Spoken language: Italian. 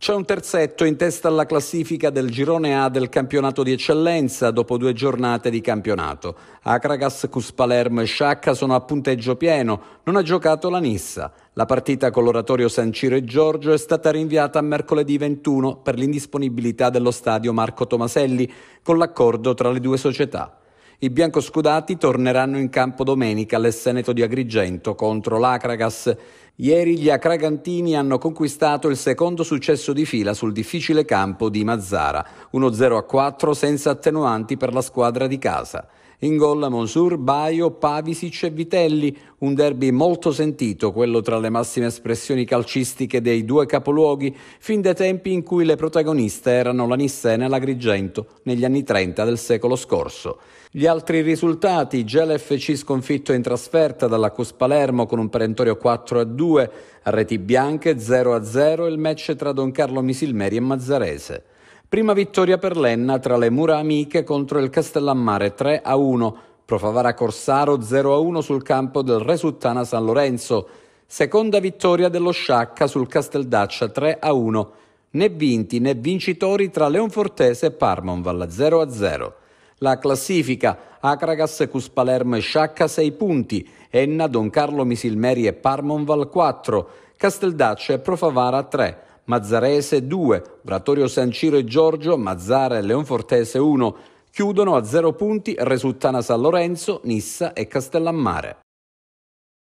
C'è un terzetto in testa alla classifica del girone A del campionato di eccellenza dopo due giornate di campionato. Acragas, Cuspalermo e Sciacca sono a punteggio pieno, non ha giocato la Nissa. La partita con l'oratorio San Ciro e Giorgio è stata rinviata a mercoledì 21 per l'indisponibilità dello stadio Marco Tomaselli con l'accordo tra le due società. I biancoscudati torneranno in campo domenica all'Esseneto di Agrigento contro l'Acragas. Ieri gli Akragantini hanno conquistato il secondo successo di fila sul difficile campo di Mazzara, 1-0-4 senza attenuanti per la squadra di casa. In gol Monsur, Baio, Pavisic e Vitelli, un derby molto sentito, quello tra le massime espressioni calcistiche dei due capoluoghi, fin dai tempi in cui le protagoniste erano la Nissena e l'Agrigento, negli anni 30 del secolo scorso. Gli altri risultati, Gel FC sconfitto in trasferta dalla Cus Palermo con un perentorio 4-2, 2, reti bianche 0-0 il match tra Don Carlo Misilmeri e Mazzarese. Prima vittoria per l'Enna tra le mura amiche contro il Castellammare 3-1, Profavara Corsaro 0-1 sul campo del Resuttana San Lorenzo. Seconda vittoria dello Sciacca sul Casteldaccia 3-1. Né vinti né vincitori tra Leonfortese e Parmonval 0-0. La classifica Acragas, Cuspalerm, Sciacca 6 punti, Enna, Don Carlo, Misilmeri e Parmonval 4, Casteldaccia e Profavara 3, Mazzarese 2, Bratorio San Ciro e Giorgio, Mazzara e Leonfortese 1, chiudono a 0 punti Resultana San Lorenzo, Nissa e Castellammare.